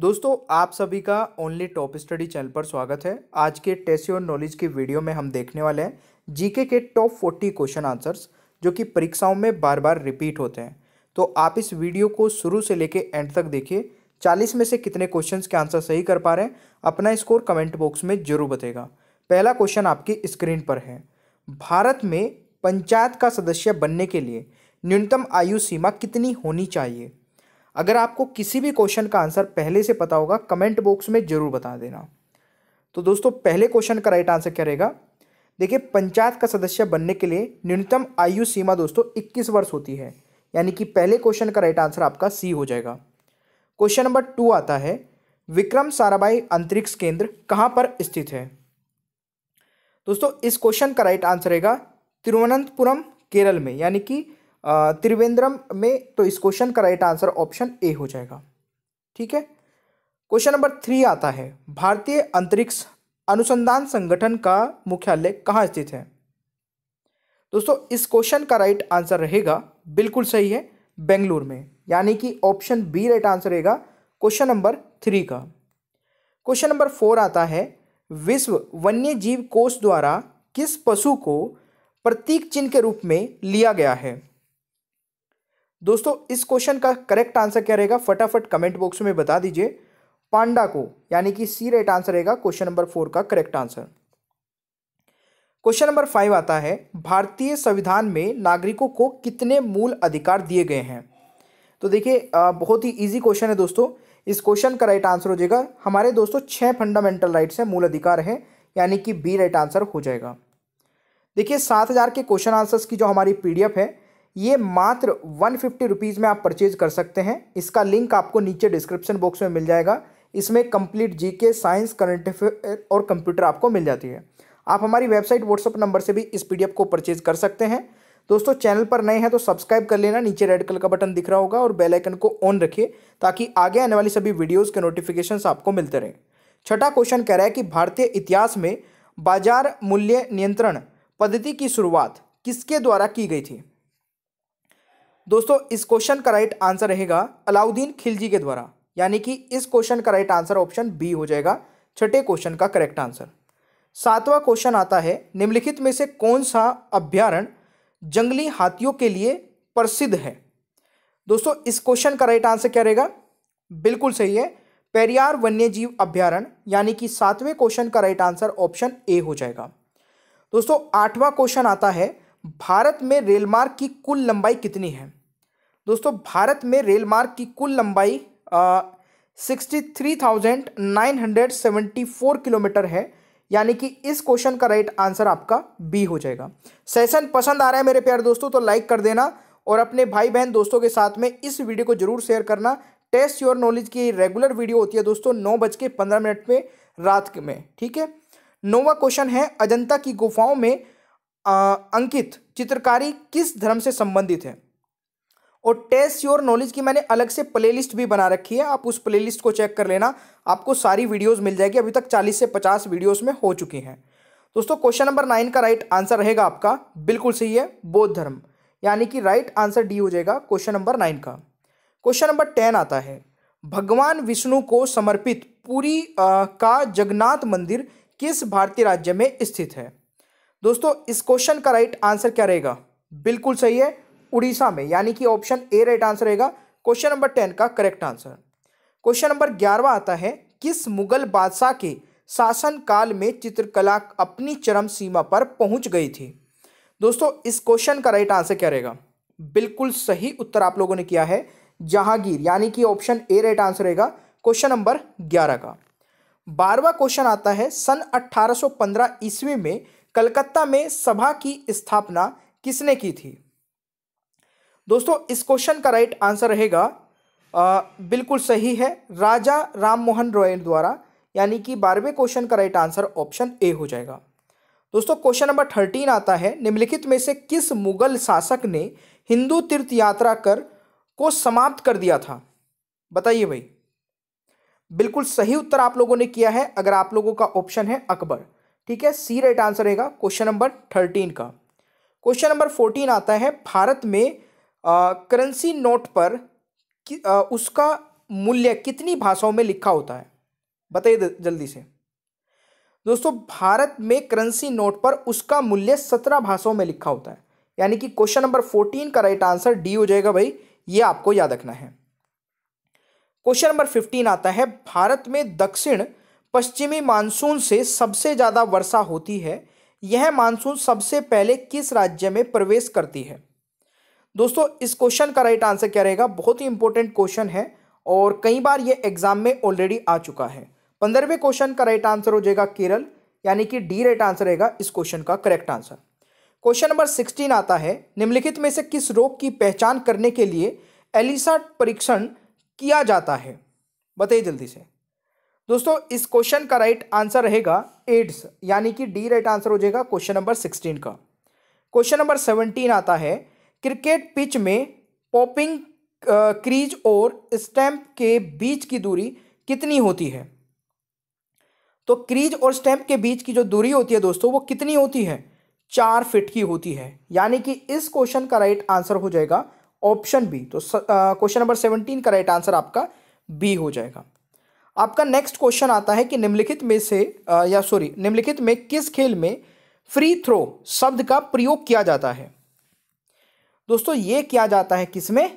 दोस्तों आप सभी का ओनली टॉप स्टडी चैनल पर स्वागत है आज के टेस्ट और नॉलेज की वीडियो में हम देखने वाले हैं जीके के टॉप फोर्टी क्वेश्चन आंसर्स जो कि परीक्षाओं में बार बार रिपीट होते हैं तो आप इस वीडियो को शुरू से लेके एंड तक देखिए चालीस में से कितने क्वेश्चन के आंसर सही कर पा रहे हैं अपना स्कोर कमेंट बॉक्स में जरूर बताएगा पहला क्वेश्चन आपकी स्क्रीन पर है भारत में पंचायत का सदस्य बनने के लिए न्यूनतम आयु सीमा कितनी होनी चाहिए अगर आपको किसी भी क्वेश्चन का आंसर पहले से पता होगा कमेंट बॉक्स में ज़रूर बता देना तो दोस्तों पहले क्वेश्चन का राइट आंसर क्या रहेगा देखिए पंचायत का सदस्य बनने के लिए न्यूनतम आयु सीमा दोस्तों इक्कीस वर्ष होती है यानी कि पहले क्वेश्चन का राइट आंसर आपका सी हो जाएगा क्वेश्चन नंबर टू आता है विक्रम साराभाई अंतरिक्ष केंद्र कहाँ पर स्थित है दोस्तों इस क्वेश्चन का राइट आंसर रहेगा तिरुवनंतपुरम केरल में यानी कि त्रिवेंद्रम में तो इस क्वेश्चन का राइट आंसर ऑप्शन ए हो जाएगा ठीक है क्वेश्चन नंबर थ्री आता है भारतीय अंतरिक्ष अनुसंधान संगठन का मुख्यालय कहाँ स्थित है दोस्तों इस क्वेश्चन का राइट आंसर रहेगा बिल्कुल सही है बेंगलुरु में यानी कि ऑप्शन बी राइट आंसर रहेगा क्वेश्चन नंबर थ्री का क्वेश्चन नंबर फोर आता है विश्व वन्य जीव कोष द्वारा किस पशु को प्रतीक चिन्ह के रूप में लिया गया है दोस्तों इस क्वेश्चन का करेक्ट आंसर क्या रहेगा फटाफट कमेंट बॉक्स में बता दीजिए पांडा को यानी कि सी राइट आंसर रहेगा क्वेश्चन नंबर फोर का correct answer question number five आता है भारतीय संविधान में नागरिकों को कितने मूल अधिकार दिए गए हैं तो देखिए बहुत ही इजी क्वेश्चन है दोस्तों इस क्वेश्चन का राइट आंसर हो जाएगा हमारे दोस्तों छह फंडामेंटल राइट्स हैं मूल अधिकार हैं यानी कि बी राइट आंसर हो जाएगा देखिए सात हज़ार के क्वेश्चन आंसर्स की जो हमारी पीडीएफ है ये मात्र वन फिफ्टी रुपीज़ में आप परचेज कर सकते हैं इसका लिंक आपको नीचे डिस्क्रिप्शन बॉक्स में मिल जाएगा इसमें complete GK science current affair और कंप्यूटर आपको मिल जाती है आप हमारी वेबसाइट व्हाट्सअप नंबर से भी इस पीडीएफ को परचेज कर सकते हैं दोस्तों चैनल पर नए हैं तो सब्सक्राइब कर लेना नीचे रेड कलर का बटन दिख रहा होगा और बेल आइकन को ऑन रखिए ताकि आगे आने वाली सभी वीडियोस के नोटिफिकेशन आपको मिलते रहें छठा क्वेश्चन कह रहा है कि भारतीय इतिहास में बाजार मूल्य नियंत्रण पद्धति की शुरुआत किसके द्वारा की गई थी दोस्तों इस क्वेश्चन का राइट आंसर रहेगा अलाउद्दीन खिलजी के द्वारा यानी कि इस क्वेश्चन का राइट आंसर ऑप्शन बी हो जाएगा छठे क्वेश्चन का करेक्ट आंसर सातवां क्वेश्चन आता है निम्नलिखित में से कौन सा अभ्यारण जंगली हाथियों के लिए प्रसिद्ध है दोस्तों इस क्वेश्चन का राइट आंसर क्या रहेगा बिल्कुल सही है पेरियार वन्यजीव अभ्यारण यानी कि सातवें क्वेश्चन का राइट आंसर ऑप्शन ए हो जाएगा दोस्तों आठवां क्वेश्चन आता है भारत में रेल मार्ग की कुल लंबाई कितनी है दोस्तों भारत में रेल मार्ग की कुल लंबाई sixty three thousand nine hundred seventy four kilometre है यानी कि इस क्वेश्चन का राइट आंसर आपका बी हो जाएगा सेशन पसंद आ रहा है मेरे प्यार दोस्तों तो लाइक कर देना और अपने भाई बहन दोस्तों के साथ में इस वीडियो को जरूर शेयर करना टेस्ट योर नॉलेज की रेगुलर वीडियो होती है दोस्तों नौ बज के पंद्रह मिनट में रात में ठीक है नौवा क्वेश्चन है अजंता की गुफाओं में आ, अंकित चित्रकारी किस धर्म से संबंधित है और टेस्ट योर नॉलेज की मैंने अलग से प्लेलिस्ट भी बना रखी है आप उस प्लेलिस्ट को चेक कर लेना आपको सारी वीडियोस मिल जाएगी अभी तक 40 से 50 वीडियोस में हो चुकी हैं दोस्तों क्वेश्चन नंबर नाइन का राइट आंसर रहेगा आपका बिल्कुल सही है बौद्ध धर्म यानी कि राइट आंसर डी हो जाएगा क्वेश्चन नंबर नाइन का क्वेश्चन नंबर टेन आता है भगवान विष्णु को समर्पित पूरी आ, का जगन्नाथ मंदिर किस भारतीय राज्य में स्थित है दोस्तों इस क्वेश्चन का राइट आंसर क्या रहेगा बिल्कुल सही है उड़ीसा में यानी कि ऑप्शन ए राइट आंसर रहेगा क्वेश्चन नंबर टेन का करेक्ट आंसर क्वेश्चन नंबर ग्यारहवा आता है किस मुगल बादशाह के शासनकाल में चित्रकला अपनी चरम सीमा पर पहुंच गई थी दोस्तों इस क्वेश्चन का राइट आंसर क्या रहेगा बिल्कुल सही उत्तर आप लोगों ने किया है जहांगीर यानी कि ऑप्शन ए राइट आंसर रहेगा क्वेश्चन नंबर ग्यारह का बारवा क्वेश्चन आता है सन 1815 ईस्वी में कलकत्ता में सभा की स्थापना किसने की थी दोस्तों इस क्वेश्चन का राइट आंसर रहेगा बिल्कुल सही है राजा राम मोहन रॉय द्वारा यानी कि बारहवें क्वेश्चन का राइट आंसर ऑप्शन ए हो जाएगा दोस्तों क्वेश्चन नंबर थर्टीन आता है निम्नलिखित में से किस मुगल शासक ने हिंदू तीर्थ यात्रा कर को समाप्त कर दिया था बताइए भाई बिल्कुल सही उत्तर आप लोगों ने किया है अगर आप लोगों का ऑप्शन है अकबर ठीक है सी राइट आंसर रहेगा क्वेश्चन नंबर थर्टीन का क्वेश्चन नंबर फोर्टीन आता है भारत में करेंसी नोट पर कि, आ, उसका मूल्य कितनी भाषाओं में लिखा होता है बताइए जल्दी से दोस्तों भारत में करेंसी नोट पर उसका मूल्य सत्रह भाषाओं में लिखा होता है यानी कि क्वेश्चन नंबर फोर्टीन का राइट आंसर डी हो जाएगा भाई ये आपको याद रखना है क्वेश्चन नंबर फिफ्टीन आता है भारत में दक्षिण पश्चिमी मानसून से सबसे ज़्यादा वर्षा होती है यह मानसून सबसे पहले किस राज्य में प्रवेश करती है दोस्तों इस क्वेश्चन का राइट आंसर क्या रहेगा बहुत ही इंपॉर्टेंट क्वेश्चन है और कई बार ये एग्जाम में ऑलरेडी आ चुका है पंद्रहवें क्वेश्चन का राइट आंसर हो जाएगा केरल यानी कि डी राइट आंसर रहेगा इस क्वेश्चन का correct answer question number sixteen आता है निम्नलिखित में से किस रोग की पहचान करने के लिए एलिसा परीक्षण किया जाता है बताइए जल्दी से दोस्तों इस क्वेश्चन का राइट आंसर रहेगा एड्स यानी कि डी राइट आंसर हो जाएगा क्वेश्चन नंबर सिक्सटीन का क्वेश्चन नंबर सेवनटीन आता है क्रिकेट पिच में पॉपिंग क्रीज और स्टैंप के बीच की दूरी कितनी होती है तो क्रीज और स्टैंप के बीच की जो दूरी होती है दोस्तों वो कितनी होती है चार फिट की होती है यानी कि इस क्वेश्चन का राइट आंसर हो जाएगा ऑप्शन बी तो क्वेश्चन नंबर सेवनटीन का राइट आंसर आपका बी हो जाएगा आपका नेक्स्ट क्वेश्चन आता है कि निम्नलिखित में से आ, या सॉरी निम्नलिखित में किस खेल में फ्री थ्रो शब्द का प्रयोग किया जाता है दोस्तों ये किया जाता है किसमें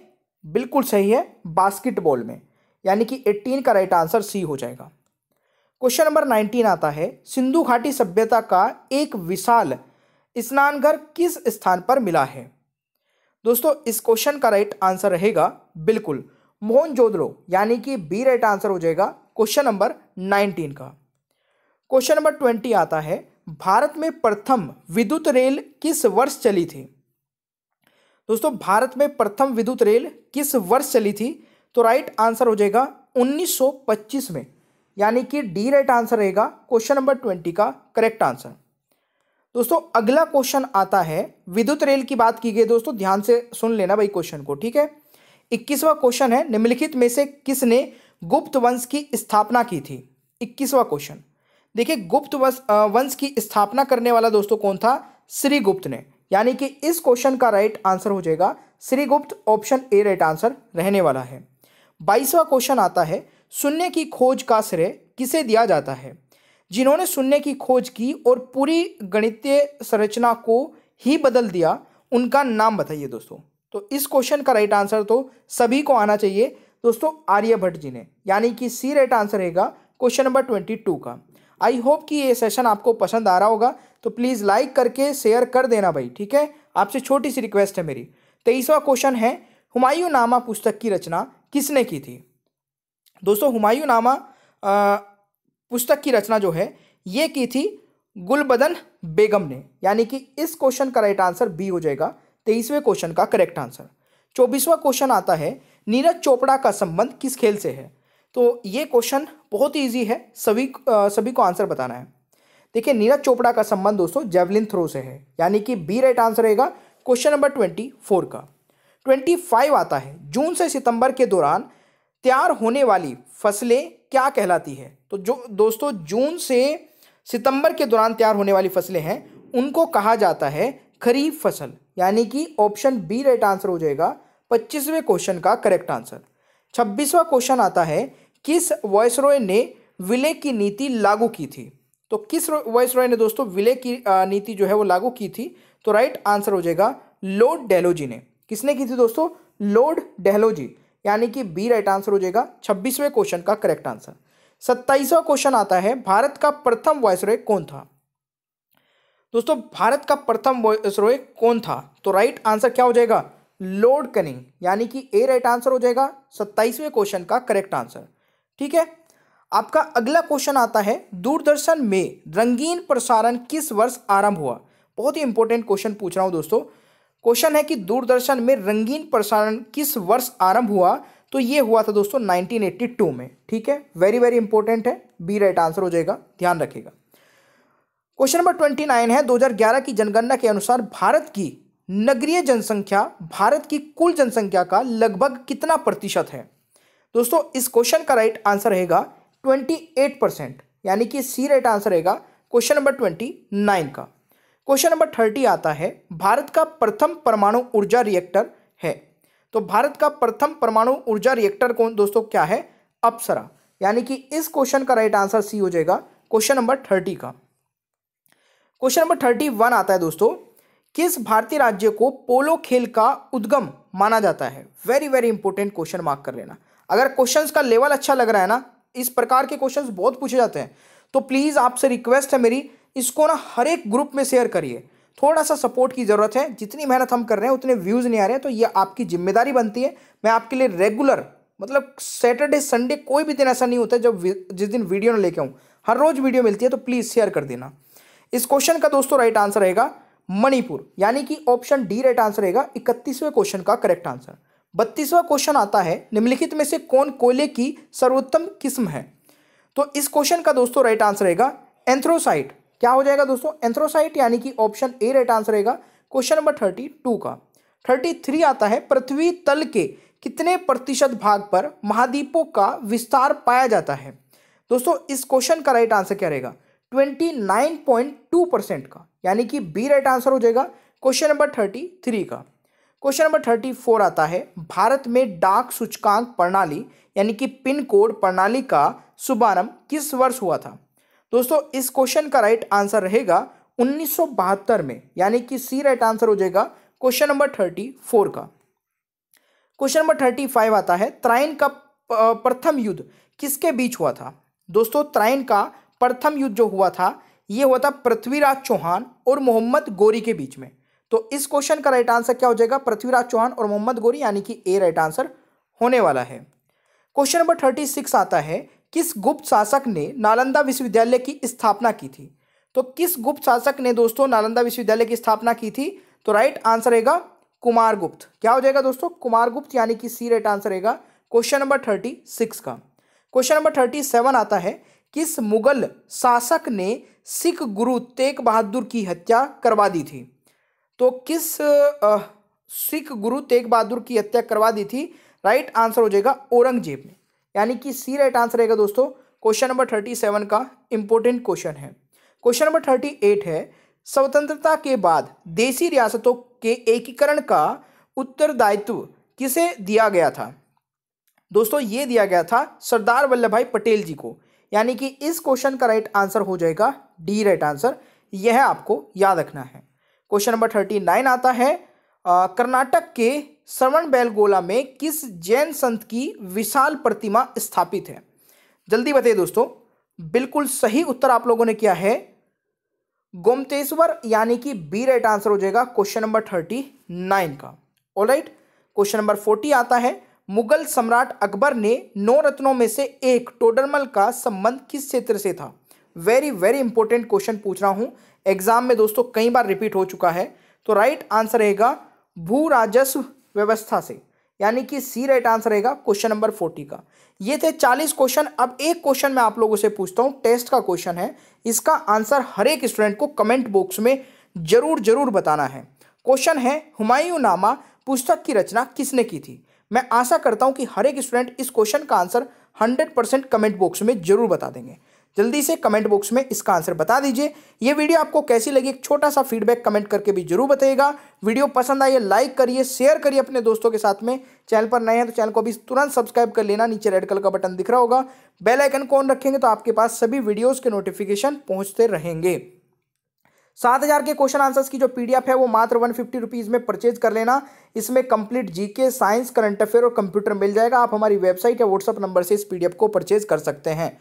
बिल्कुल सही है बास्केटबॉल में यानी कि 18 का राइट आंसर सी हो जाएगा क्वेश्चन नंबर 19 आता है सिंधु घाटी सभ्यता का एक विशाल स्नानघर किस स्थान पर मिला है दोस्तों इस क्वेश्चन का राइट आंसर रहेगा बिल्कुल जोदड़ो यानी कि बी राइट आंसर हो जाएगा क्वेश्चन नंबर नाइनटीन का क्वेश्चन नंबर ट्वेंटी आता है भारत में प्रथम विद्युत रेल किस वर्ष चली थी दोस्तों भारत में प्रथम विद्युत रेल किस वर्ष चली थी तो राइट आंसर हो जाएगा 1925 में यानी कि डी राइट आंसर रहेगा क्वेश्चन नंबर ट्वेंटी का करेक्ट आंसर दोस्तों अगला क्वेश्चन आता है विद्युत रेल की बात की गई दोस्तों ध्यान से सुन लेना भाई क्वेश्चन को ठीक है इक्कीसवा क्वेश्चन है निम्नलिखित में से किसने गुप्त वंश की स्थापना की थी इक्कीसवा क्वेश्चन देखिए गुप्त वंश की स्थापना करने वाला दोस्तों कौन था श्रीगुप्त ने यानी कि इस क्वेश्चन का राइट आंसर हो जाएगा Shrigupta option A right answer रहने वाला है बाईसवा क्वेश्चन आता है शून्य की खोज का श्रेय किसे दिया जाता है जिन्होंने शून्य की खोज की और पूरी गणितीय संरचना को ही बदल दिया उनका नाम बताइए दोस्तों तो इस क्वेश्चन का राइट आंसर तो सभी को आना चाहिए दोस्तों आर्यभट्ट जी ने यानी कि सी राइट आंसर रहेगा क्वेश्चन नंबर ट्वेंटी टू का आई होप कि ये सेशन आपको पसंद आ रहा होगा तो प्लीज़ लाइक करके शेयर कर देना भाई ठीक है आपसे छोटी सी रिक्वेस्ट है मेरी तेईसवा क्वेश्चन है हुमायूं नामा पुस्तक की रचना किसने की थी दोस्तों हुमायूं नामा आ, पुस्तक की रचना जो है ये की थी गुलबदन बेगम ने यानी कि इस क्वेश्चन का राइट आंसर बी हो जाएगा तेईसवें क्वेश्चन का करेक्ट आंसर चौबीसवा क्वेश्चन आता है नीरज चोपड़ा का संबंध किस खेल से है तो ये क्वेश्चन बहुत ही ईजी है सभी आ, सभी को आंसर बताना है देखिए नीरज चोपड़ा का संबंध दोस्तों जेवलिन थ्रो से है यानी कि बी राइट आंसर रहेगा क्वेश्चन नंबर ट्वेंटी फोर का ट्वेंटी फाइव आता है जून से सितंबर के दौरान तैयार होने वाली फसलें क्या कहलाती है तो जो दोस्तों जून से सितंबर के दौरान तैयार होने वाली फसलें हैं उनको कहा जाता है खरीफ फसल यानी कि ऑप्शन बी राइट आंसर हो जाएगा पच्चीसवें क्वेश्चन का करेक्ट आंसर छब्बीसवा क्वेश्चन आता है किस रॉय ने विलय की नीति लागू की थी तो किस रॉय ने दोस्तों विलय की नीति जो है वो लागू की थी तो राइट आंसर हो जाएगा लॉर्ड डेलोजी ने किसने की थी दोस्तों लॉर्ड डेहलोजी यानी कि बी राइट आंसर हो जाएगा छब्बीसवें क्वेश्चन का करेक्ट आंसर सत्ताईसवा क्वेश्चन आता है भारत का प्रथम वॉयसरॉय कौन था दोस्तों भारत का प्रथम रॉय कौन था तो राइट आंसर क्या हो जाएगा लोड कनिंग यानी कि ए राइट आंसर हो जाएगा सत्ताईसवें क्वेश्चन का करेक्ट आंसर ठीक है आपका अगला क्वेश्चन आता है दूरदर्शन में रंगीन प्रसारण किस वर्ष आरंभ हुआ बहुत ही इंपॉर्टेंट क्वेश्चन पूछ रहा हूँ दोस्तों क्वेश्चन है कि दूरदर्शन में रंगीन प्रसारण किस वर्ष आरंभ हुआ तो यह हुआ था दोस्तों 1982 में ठीक है वेरी वेरी इंपॉर्टेंट है बी राइट आंसर हो जाएगा ध्यान रखेगा क्वेश्चन नंबर ट्वेंटी नाइन है दो की जनगणना के अनुसार भारत की नगरीय जनसंख्या भारत की कुल जनसंख्या का लगभग कितना प्रतिशत है दोस्तों इस क्वेश्चन का राइट आंसर रहेगा ट्वेंटी एट परसेंट यानी कि सी राइट आंसर रहेगा क्वेश्चन नंबर ट्वेंटी नाइन का क्वेश्चन नंबर थर्टी आता है भारत का प्रथम परमाणु ऊर्जा रिएक्टर है तो भारत का प्रथम परमाणु ऊर्जा रिएक्टर कौन दोस्तों क्या है अप्सरा यानी कि इस क्वेश्चन का राइट आंसर सी हो जाएगा क्वेश्चन नंबर थर्टी का क्वेश्चन नंबर थर्टी वन आता है दोस्तों किस भारतीय राज्य को पोलो खेल का उद्गम माना जाता है very very important question mark कर लेना अगर क्वेश्चंस का लेवल अच्छा लग रहा है ना इस प्रकार के क्वेश्चंस बहुत पूछे जाते हैं तो प्लीज़ आपसे रिक्वेस्ट है मेरी इसको ना हर एक ग्रुप में शेयर करिए थोड़ा सा सपोर्ट की ज़रूरत है जितनी मेहनत हम कर रहे हैं उतने व्यूज़ नहीं आ रहे हैं तो ये आपकी जिम्मेदारी बनती है मैं आपके लिए रेगुलर मतलब सैटरडे संडे कोई भी दिन ऐसा नहीं होता जब जिस दिन वीडियो ना लेके आऊँ हर रोज़ वीडियो मिलती है तो प्लीज़ शेयर कर देना इस क्वेश्चन का दोस्तों राइट आंसर रहेगा मणिपुर यानी कि ऑप्शन डी राइट आंसर रहेगा इकतीसवें क्वेश्चन का करेक्ट आंसर बत्तीसवा क्वेश्चन आता है निम्नलिखित में से कौन कोयले की सर्वोत्तम किस्म है तो इस क्वेश्चन का दोस्तों राइट आंसर रहेगा एंथ्रोसाइट क्या हो जाएगा दोस्तों एंथ्रोसाइट यानी कि ऑप्शन ए राइट आंसर रहेगा क्वेश्चन नंबर थर्टी टू का थर्टी थ्री आता है पृथ्वी तल के कितने प्रतिशत भाग पर महाद्वीपों का विस्तार पाया जाता है दोस्तों इस क्वेश्चन का राइट आंसर क्या रहेगा twenty nine point two percent का यानी कि बी राइट आंसर हो जाएगा क्वेश्चन नंबर थर्टी थ्री का क्वेश्चन नंबर थर्टी फोर आता है भारत में डाक सूचकांक प्रणाली यानी कि पिन कोड प्रणाली का शुभारंभ किस वर्ष हुआ था दोस्तों इस क्वेश्चन का राइट आंसर रहेगा उन्नीस में यानी कि सी राइट आंसर हो जाएगा क्वेश्चन नंबर थर्टी फोर का क्वेश्चन नंबर थर्टी फाइव आता है त्राइन का प्रथम युद्ध किसके बीच हुआ था दोस्तों त्राइन का प्रथम युद्ध जो हुआ था ये हुआ था पृथ्वीराज चौहान और मोहम्मद गोरी के बीच में तो इस क्वेश्चन का राइट आंसर क्या हो जाएगा पृथ्वीराज चौहान और मोहम्मद गोरी यानी कि ए राइट आंसर होने वाला है क्वेश्चन नंबर थर्टी सिक्स आता है किस गुप्त शासक ने नालंदा विश्वविद्यालय की स्थापना की थी तो किस गुप्त शासक ने दोस्तों नालंदा विश्वविद्यालय की स्थापना की थी तो राइट आंसर रहेगा कुमार गुप्त क्या हो जाएगा दोस्तों कुमार गुप्त यानी कि सी राइट आंसर रहेगा क्वेश्चन नंबर थर्टी सिक्स का क्वेश्चन नंबर थर्टी सेवन आता है किस मुगल शासक ने सिख गुरु तेग बहादुर की हत्या करवा दी थी तो किस सिख गुरु तेग बहादुर की हत्या करवा दी थी राइट आंसर हो जाएगा औरंगजेब ने यानी कि सी राइट आंसर रहेगा दोस्तों क्वेश्चन नंबर थर्टी सेवन का इंपॉर्टेंट क्वेश्चन है क्वेश्चन नंबर थर्टी एट है स्वतंत्रता के बाद देसी रियासतों के एकीकरण का उत्तरदायित्व किसे दिया गया था दोस्तों ये दिया गया था सरदार वल्लभ भाई पटेल जी को यानी कि इस क्वेश्चन का राइट आंसर हो जाएगा डी राइट आंसर यह आपको याद रखना है क्वेश्चन नंबर थर्टी नाइन आता है कर्नाटक के श्रवण बैलगोला में किस जैन संत की विशाल प्रतिमा स्थापित है जल्दी बताइए दोस्तों बिल्कुल सही उत्तर आप लोगों ने किया है गोमतेश्वर यानी कि बी राइट आंसर हो जाएगा क्वेश्चन नंबर थर्टी नाइन का all right question number forty आता है मुगल सम्राट अकबर ने नौ रत्नों में से एक टोडरमल का संबंध किस क्षेत्र से था वेरी वेरी इंपॉर्टेंट क्वेश्चन पूछ रहा हूँ एग्जाम में दोस्तों कई बार रिपीट हो चुका है तो राइट आंसर रहेगा भू राजस्व व्यवस्था से यानी कि सी राइट आंसर रहेगा क्वेश्चन नंबर फोर्टी का ये थे चालीस क्वेश्चन अब एक क्वेश्चन मैं आप लोगों से पूछता हूँ टेस्ट का क्वेश्चन है इसका आंसर हर एक स्टूडेंट को कमेंट बॉक्स में जरूर जरूर बताना है क्वेश्चन है हुमायूं नामा पुस्तक की रचना किसने की थी मैं आशा करता हूँ कि हर एक स्टूडेंट इस क्वेश्चन का answer hundred percent comment box में जरूर बता देंगे जल्दी से कमेंट बॉक्स में इसका आंसर बता दीजिए ये वीडियो आपको कैसी लगी एक छोटा सा फीडबैक कमेंट करके भी जरूर बताइएगा वीडियो पसंद है लाइक करिए शेयर करिए अपने दोस्तों के साथ में चैनल पर नए हैं तो चैनल को अभी तुरंत सब्सक्राइब कर लेना नीचे रेड कलर का बटन दिख रहा होगा बेल आइकन कौन रखेंगे तो आपके पास सभी वीडियोज़ के नोटिफिकेशन पहुँचते रहेंगे सात हज़ार के क्वेश्चन आंसर्स की जो पीडीएफ है वो मात्र वन फिफ्टी रुपीज़ में परचेज कर लेना इसमें complete GK science current affair और कंप्यूटर मिल जाएगा आप हमारी वेबसाइट या व्हाट्सअप नंबर से इस पीडीएफ को परचेज कर सकते हैं